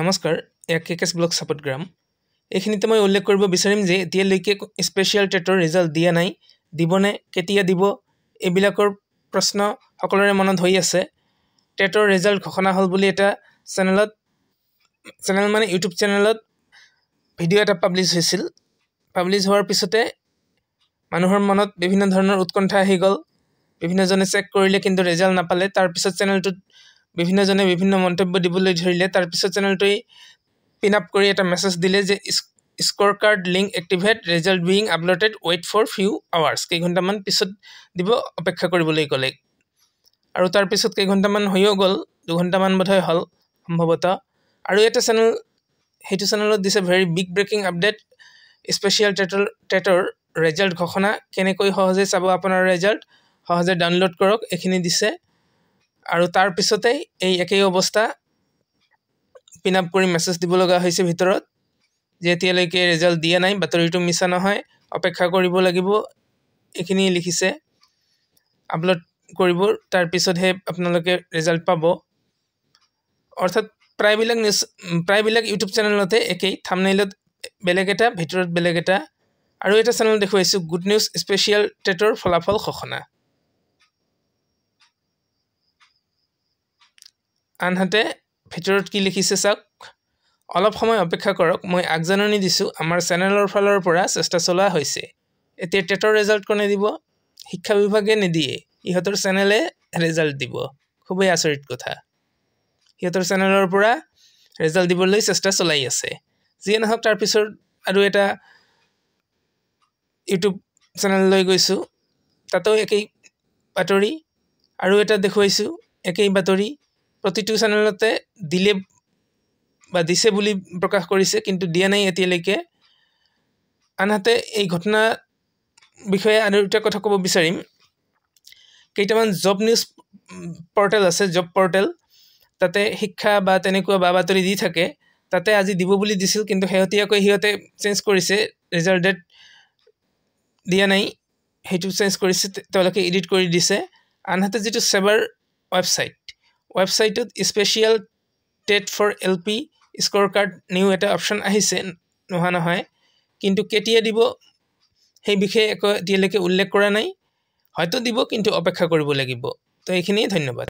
নমস্কাৰ এয়া কে cash block চাপটগ্ৰাম এইখিনিতে মই উল্লেখ কৰিব বিচাৰিম যে এতিয়ালৈকে স্পেচিয়েল টেটৰ ৰিজাল্ট দিয়া নাই দিবনে কেতিয়া দিব এইবিলাকৰ প্ৰশ্ন সকলোৰে মনত হৈ আছে টেটৰ ৰিজাল্ট ঘোষণা হ'ল বুলি এটা চেনেলত চেনেল মানে ইউটিউব চেনেলত ভিডিঅ' এটা পাব্লিছ হৈছিল পাব্লিছ হোৱাৰ পিছতে মানুহৰ মনত বিভিন্ন ধৰণৰ উৎকণ্ঠা আহি গ'ল বিভিন্নজনে চেক কৰিলে কিন্তু ৰিজাল্ট নাপালে তাৰপিছত চেনেলটোত বিভিন্নজনে বিভিন্ন মন্তব্য দিবলৈ ধৰিলে তাৰপিছত চেনেলটোৱে পিন আপ কৰি এটা মেছেজ দিলে যে score card link activate result being uploaded wait for few hours কেইঘণ্টামান পিছত দিব অপেক্ষা কৰিবলৈ ক'লে আৰু তাৰপিছত কেইঘণ্টামান হৈও গ'ল দুঘণ্টামান বোধহয় হ'ল সম্ভৱতঃ আৰু এটা চেনেল সেইটো চেনেলত দিছে very big breaking update special টেটৰ টেটৰ ৰেজাল্ট ঘোষণা কেনেকৈ সহজে চাব আপোনাৰ ৰেজাল্ট সহজে ডাউনলোড কৰক এইখিনি দিছে আৰু তাৰপিছতে এই একেই অৱস্থা পিন আপ কৰি মেছেজ দিব লগা হৈছে ভিতৰত যে এতিয়ালৈকে ৰিজাল্ট দিয়া নাই বাতৰিটো মিছা নহয় অপেক্ষা কৰিব লাগিব এইখিনি লিখিছে আপলোড কৰিব তাৰপিছতহে আপোনালোকে ৰিজাল্ট পাব অৰ্থাৎ প্ৰায়বিলাক নিউজ প্ৰায়বিলাক ইউটিউব চেনেলতে একেই থামনেইলত বেলেগ এটা ভিতৰত বেলেগ এটা আৰু এটা চেনেল দেখুৱাইছোঁ গুড নিউজ স্পেচিয়েল টেটৰ ফলাফল সঘনা আনহাতে ভিতৰত কি লিখিছে চাওক অলপ সময় অপেক্ষা কৰক মই আগজাননী দিছোঁ আমাৰ চেনেলৰ ফালৰ পৰা চেষ্টা চলোৱা হৈছে এতিয়া টেটৰ ৰেজাল্ট কোনে দিব শিক্ষা বিভাগে নিদিয়ে ইহঁতৰ চেনেলে ৰেজাল্ট দিব খুবেই আচৰিত কথা সিহঁতৰ চেনেলৰ পৰা ৰেজাল্ট দিবলৈ চেষ্টা চলাই আছে যিয়ে নহওক তাৰপিছত আৰু এটা ইউটিউব চেনেললৈ গৈছোঁ তাতো একেই বাতৰি আৰু এটা দেখুৱাইছোঁ একেই বাতৰি প্ৰতিটো চেনেলতে দিলে বা দিছে বুলি প্ৰকাশ কৰিছে কিন্তু দিয়া নাই এতিয়ালৈকে আনহাতে এই ঘটনা বিষয়ে আৰু এটা কথা ক'ব বিচাৰিম কেইটামান জব নিউজ পৰ্টেল আছে জব পৰ্টেল তাতে শিক্ষা বা তেনেকুৱা বা বাতৰি দি থাকে তাতে আজি দিব বুলি দিছিল কিন্তু শেহতীয়াকৈ সিহঁতে চেঞ্জ কৰিছে ৰিজাল্ট ডেট দিয়া নাই সেইটো চেঞ্জ কৰিছে তেওঁলোকে এডিট কৰি দিছে আনহাতে যিটো ছেবাৰ ৱেবছাইট ৱেবছাইটত special TET for L P score card new এটা অপশ্যন আহিছে নোহোৱা নহয় কিন্তু কেতিয়া দিব সেই বিষয়ে একো এতিয়ালৈকে উল্লেখ কৰা নাই হয়তো দিব কিন্তু অপেক্ষা কৰিব লাগিব তো এইখিনিয়ে ধন্যবাদ